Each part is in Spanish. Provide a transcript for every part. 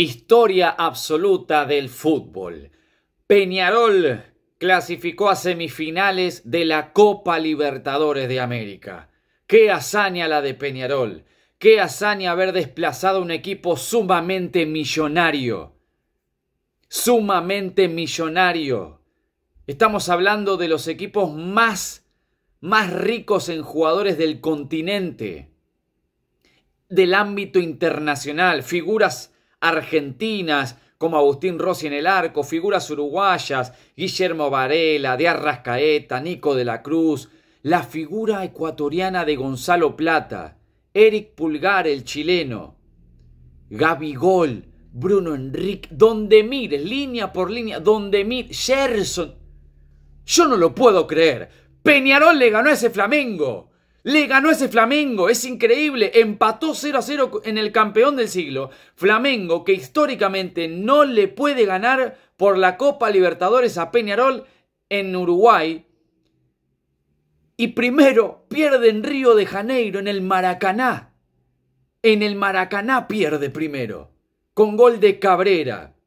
Historia absoluta del fútbol. Peñarol clasificó a semifinales de la Copa Libertadores de América. Qué hazaña la de Peñarol. Qué hazaña haber desplazado un equipo sumamente millonario. Sumamente millonario. Estamos hablando de los equipos más más ricos en jugadores del continente, del ámbito internacional, figuras argentinas como Agustín Rossi en el arco, figuras uruguayas, Guillermo Varela, de Arrascaeta, Nico de la Cruz, la figura ecuatoriana de Gonzalo Plata, Eric Pulgar el chileno, Gabigol, Bruno Enrique, donde mires, línea por línea, donde mires, Gerson. Yo no lo puedo creer. Peñarol le ganó a ese Flamengo. Le ganó ese Flamengo, es increíble, empató 0 a 0 en el campeón del siglo. Flamengo que históricamente no le puede ganar por la Copa Libertadores a Peñarol en Uruguay. Y primero pierde en Río de Janeiro, en el Maracaná. En el Maracaná pierde primero, con gol de Cabrera.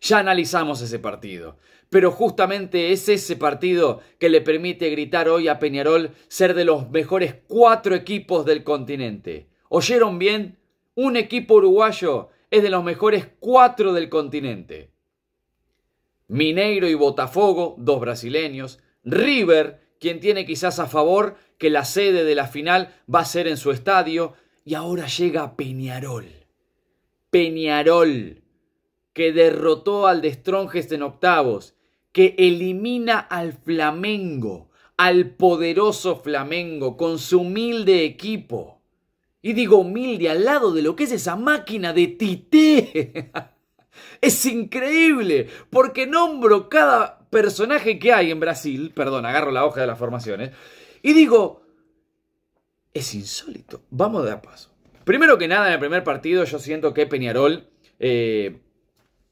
Ya analizamos ese partido, pero justamente es ese partido que le permite gritar hoy a Peñarol ser de los mejores cuatro equipos del continente. ¿Oyeron bien? Un equipo uruguayo es de los mejores cuatro del continente. Mineiro y Botafogo, dos brasileños, River, quien tiene quizás a favor que la sede de la final va a ser en su estadio, y ahora llega Peñarol. Peñarol que derrotó al de Strongest en octavos, que elimina al Flamengo, al poderoso Flamengo, con su humilde equipo. Y digo humilde al lado de lo que es esa máquina de Tite. es increíble, porque nombro cada personaje que hay en Brasil, perdón, agarro la hoja de las formaciones, y digo, es insólito, vamos de a paso. Primero que nada, en el primer partido yo siento que Peñarol eh,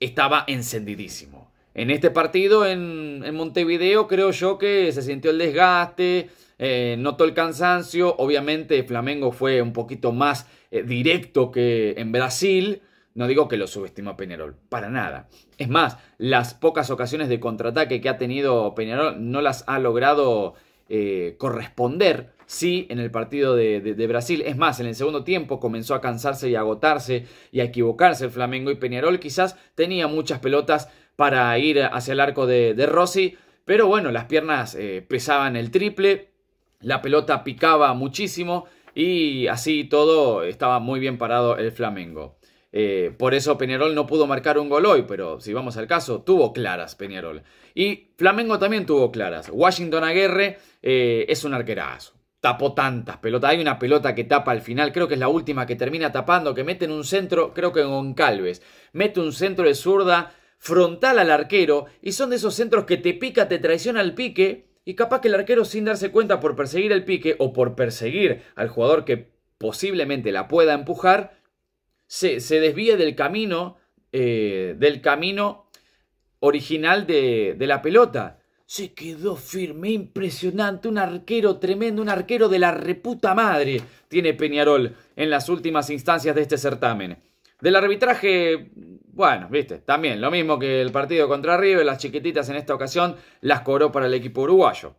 estaba encendidísimo. En este partido en, Montevideo creo yo que se sintió el desgaste, eh, notó el cansancio, obviamente Flamengo fue un poquito más eh, directo que en Brasil, no digo que lo subestima Peñarol, para nada. Es más, las pocas ocasiones de contraataque que ha tenido Peñarol no las ha logrado eh, corresponder sí en el partido de, Brasil. Es más, en el segundo tiempo comenzó a cansarse y a agotarse y a equivocarse el Flamengo y Peñarol quizás tenía muchas pelotas para ir hacia el arco de, Rossi, pero bueno, las piernas eh, pesaban el triple, la pelota picaba muchísimo y así todo estaba muy bien parado el Flamengo. Eh, por eso Peñarol no pudo marcar un gol hoy, pero si vamos al caso, tuvo claras Peñarol. Y Flamengo también tuvo claras. Washington Aguerre eh, es un arquerazo. Tapó tantas pelotas. Hay una pelota que tapa al final, creo que es la última que termina tapando, que mete en un centro, creo que en Goncalves. Mete un centro de zurda frontal al arquero y son de esos centros que te pica, te traiciona el pique y capaz que el arquero sin darse cuenta por perseguir el pique o por perseguir al jugador que posiblemente la pueda empujar, se, desvíe del camino, eh, del camino original de, la pelota. Se quedó firme, impresionante, un arquero tremendo, un arquero de la reputa madre tiene Peñarol en las últimas instancias de este certamen. Del arbitraje, bueno, viste, también lo mismo que el partido contra River, las chiquititas en esta ocasión las cobró para el equipo uruguayo.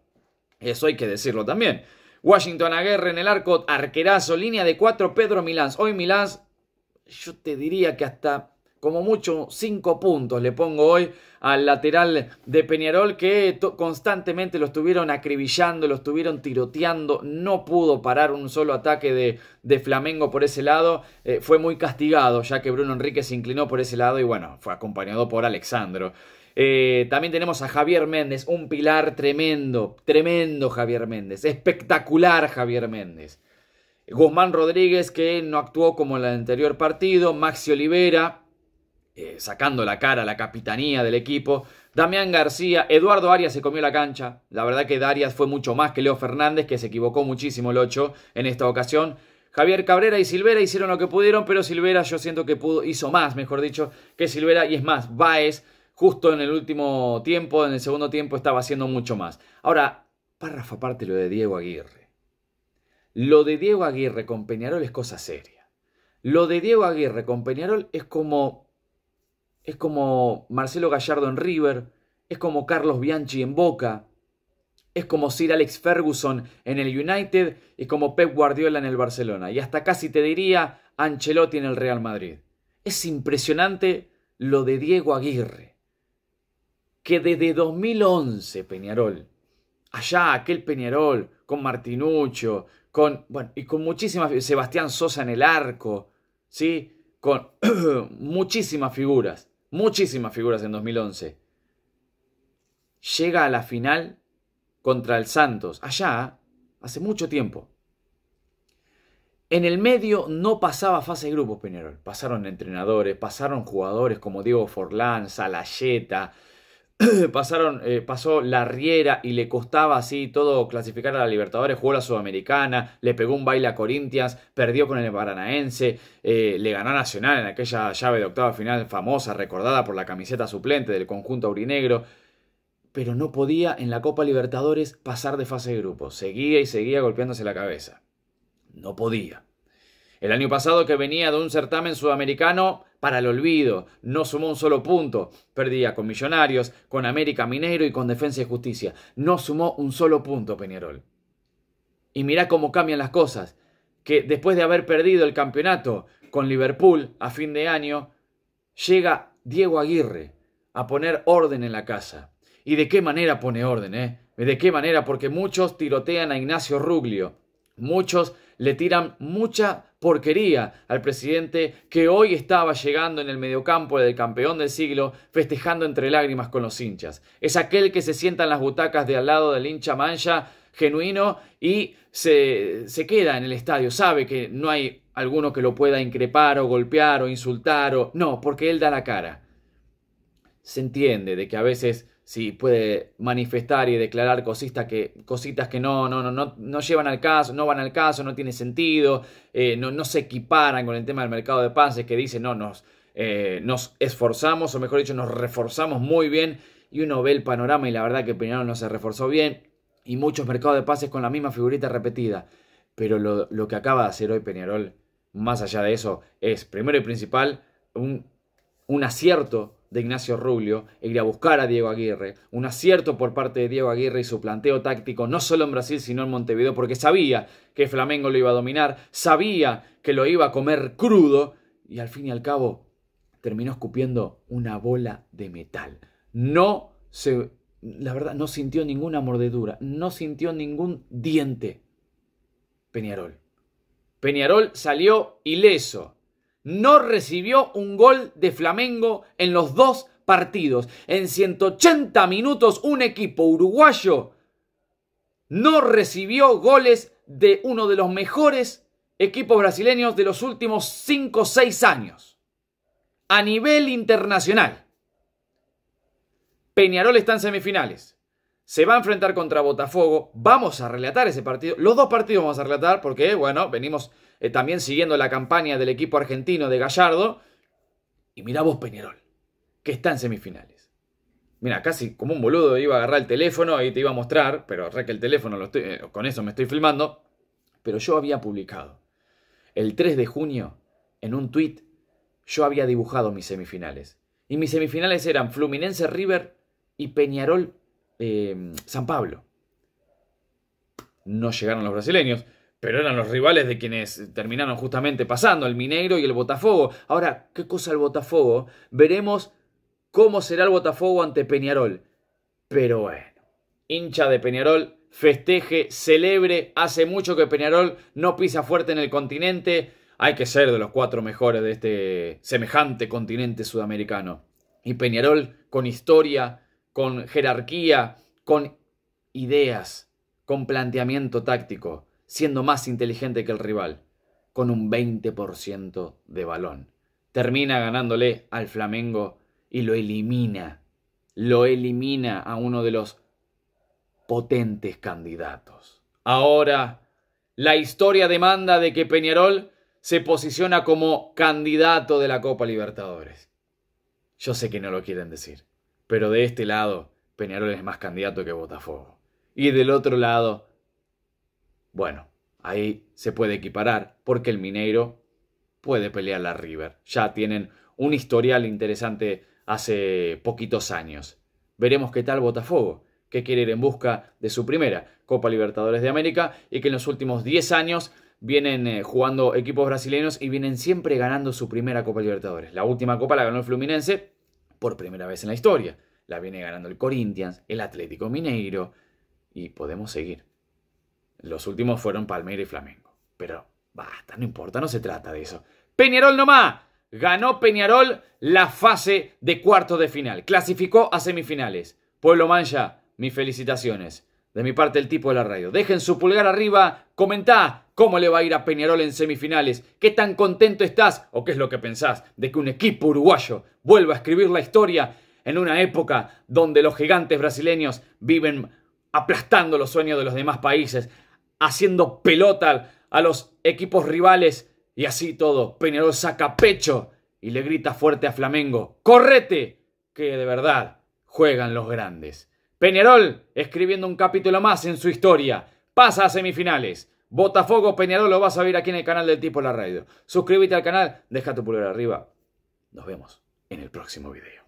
Eso hay que decirlo también. Washington Aguerre en el arco, arquerazo, línea de cuatro, Pedro Milán. Hoy Milán yo te diría que hasta como mucho cinco puntos le pongo hoy al lateral de Peñarol que constantemente lo estuvieron acribillando, lo estuvieron tiroteando, no pudo parar un solo ataque de, Flamengo por ese lado, eh, fue muy castigado ya que Bruno Enrique se inclinó por ese lado y bueno, fue acompañado por Alexandro. Eh, también tenemos a Javier Méndez, un pilar tremendo, tremendo Javier Méndez, espectacular Javier Méndez. Guzmán Rodríguez, que no actuó como en el anterior partido. Maxi Olivera, eh, sacando la cara, la capitanía del equipo. Damián García, Eduardo Arias se comió la cancha. La verdad que Darias fue mucho más que Leo Fernández, que se equivocó muchísimo el 8 en esta ocasión. Javier Cabrera y Silvera hicieron lo que pudieron, pero Silvera yo siento que pudo, hizo más, mejor dicho, que Silvera. Y es más, Baez, justo en el último tiempo, en el segundo tiempo, estaba haciendo mucho más. Ahora, párrafo aparte lo de Diego Aguirre. Lo de Diego Aguirre con Peñarol es cosa seria. Lo de Diego Aguirre con Peñarol es como. Es como Marcelo Gallardo en River, es como Carlos Bianchi en Boca, es como Sir Alex Ferguson en el United y como Pep Guardiola en el Barcelona. Y hasta casi te diría Ancelotti en el Real Madrid. Es impresionante lo de Diego Aguirre, que desde 2011 Peñarol allá aquel Peñarol, con Martinucho, con, bueno, y con muchísimas, Sebastián Sosa en el arco, ¿sí? Con muchísimas figuras, muchísimas figuras en 2011. Llega a la final contra el Santos, allá, hace mucho tiempo. En el medio no pasaba fase de grupo Peñarol. Pasaron entrenadores, pasaron jugadores como Diego Forlán, Salayeta, pasaron, eh, pasó la Riera y le costaba así todo clasificar a la Libertadores, jugó la Sudamericana, le pegó un baile a Corinthians, perdió con el Paranaense, eh, le ganó a Nacional en aquella llave de octava final famosa, recordada por la camiseta suplente del conjunto aurinegro, pero no podía en la Copa Libertadores pasar de fase de grupo, seguía y seguía golpeándose la cabeza. No podía. El año pasado que venía de un certamen sudamericano para el olvido. No sumó un solo punto. Perdía con Millonarios, con América Minero y con Defensa y Justicia. No sumó un solo punto Peñarol. Y mirá cómo cambian las cosas. Que después de haber perdido el campeonato con Liverpool a fin de año, llega Diego Aguirre a poner orden en la casa. ¿Y de qué manera pone orden, eh? ¿De qué manera? Porque muchos tirotean a Ignacio Ruglio. Muchos le tiran mucha porquería al presidente que hoy estaba llegando en el mediocampo del campeón del siglo festejando entre lágrimas con los hinchas. Es aquel que se sienta en las butacas de al lado del hincha mancha genuino y se, se queda en el estadio, sabe que no hay alguno que lo pueda increpar o golpear o insultar o no, porque él da la cara se entiende de que a veces si sí, puede manifestar y declarar cositas que, cositas que no, no, no, no, no llevan al caso, no van al caso, no tiene sentido, eh, no, no, se equiparan con el tema del mercado de pases que dice no, nos, eh, nos esforzamos, o mejor dicho, nos reforzamos muy bien y uno ve el panorama y la verdad que Peñarol no se reforzó bien y muchos mercados de pases con la misma figurita repetida. Pero lo, que acaba de hacer hoy Peñarol, más allá de eso, es primero y principal un, un acierto de Ignacio Rubio e ir a buscar a Diego Aguirre. Un acierto por parte de Diego Aguirre y su planteo táctico, no solo en Brasil, sino en Montevideo, porque sabía que Flamengo lo iba a dominar, sabía que lo iba a comer crudo y al fin y al cabo terminó escupiendo una bola de metal. No se, la verdad, no sintió ninguna mordedura, no sintió ningún diente. Peñarol. Peñarol salió ileso no recibió un gol de Flamengo en los dos partidos. En 180 minutos un equipo uruguayo no recibió goles de uno de los mejores equipos brasileños de los últimos 5 o 6 años. A nivel internacional. Peñarol está en semifinales. Se va a enfrentar contra Botafogo. Vamos a relatar ese partido. Los dos partidos vamos a relatar porque, bueno, venimos eh, también siguiendo la campaña del equipo argentino de Gallardo. Y mirá vos Peñarol, que está en semifinales. Mira, casi como un boludo iba a agarrar el teléfono y te iba a mostrar, pero re que el teléfono, lo estoy, eh, con eso me estoy filmando. Pero yo había publicado el 3 de junio en un tweet yo había dibujado mis semifinales. Y mis semifinales eran Fluminense River y Peñarol eh, San Pablo. No llegaron los brasileños, pero eran los rivales de quienes terminaron justamente pasando, el Mineiro y el Botafogo. Ahora, ¿qué cosa el Botafogo? Veremos cómo será el Botafogo ante Peñarol. Pero bueno, hincha de Peñarol, festeje, celebre, hace mucho que Peñarol no pisa fuerte en el continente. Hay que ser de los cuatro mejores de este semejante continente sudamericano. Y Peñarol con historia, con jerarquía, con ideas, con planteamiento táctico siendo más inteligente que el rival, con un 20% de balón. Termina ganándole al Flamengo y lo elimina, lo elimina a uno de los potentes candidatos. Ahora, la historia demanda de que Peñarol se posiciona como candidato de la Copa Libertadores. Yo sé que no lo quieren decir, pero de este lado, Peñarol es más candidato que Botafogo. Y del otro lado, bueno, ahí se puede equiparar porque el Mineiro puede pelear la River. Ya tienen un historial interesante hace poquitos años. Veremos qué tal Botafogo, que quiere ir en busca de su primera Copa Libertadores de América y que en los últimos 10 años vienen eh, jugando equipos brasileños y vienen siempre ganando su primera Copa Libertadores. La última Copa la ganó el Fluminense por primera vez en la historia. La viene ganando el Corinthians, el Atlético Mineiro y podemos seguir. Los últimos fueron Palmeira y Flamengo. Pero basta, no importa, no se trata de eso. Peñarol nomás. Ganó Peñarol la fase de cuarto de final. Clasificó a semifinales. Pueblo Mancha, mis felicitaciones. De mi parte, el tipo de la radio. Dejen su pulgar arriba, comentá cómo le va a ir a Peñarol en semifinales, qué tan contento estás o qué es lo que pensás de que un equipo uruguayo vuelva a escribir la historia en una época donde los gigantes brasileños viven aplastando los sueños de los demás países, haciendo pelota a los equipos rivales y así todo. Peñarol saca pecho y le grita fuerte a Flamengo, ¡correte! Que de verdad juegan los grandes. Peñarol escribiendo un capítulo más en su historia. Pasa a semifinales. Botafogo Peñarol lo vas a ver aquí en el canal del Tipo La Radio. Suscríbete al canal, deja tu pulgar arriba. Nos vemos en el próximo video.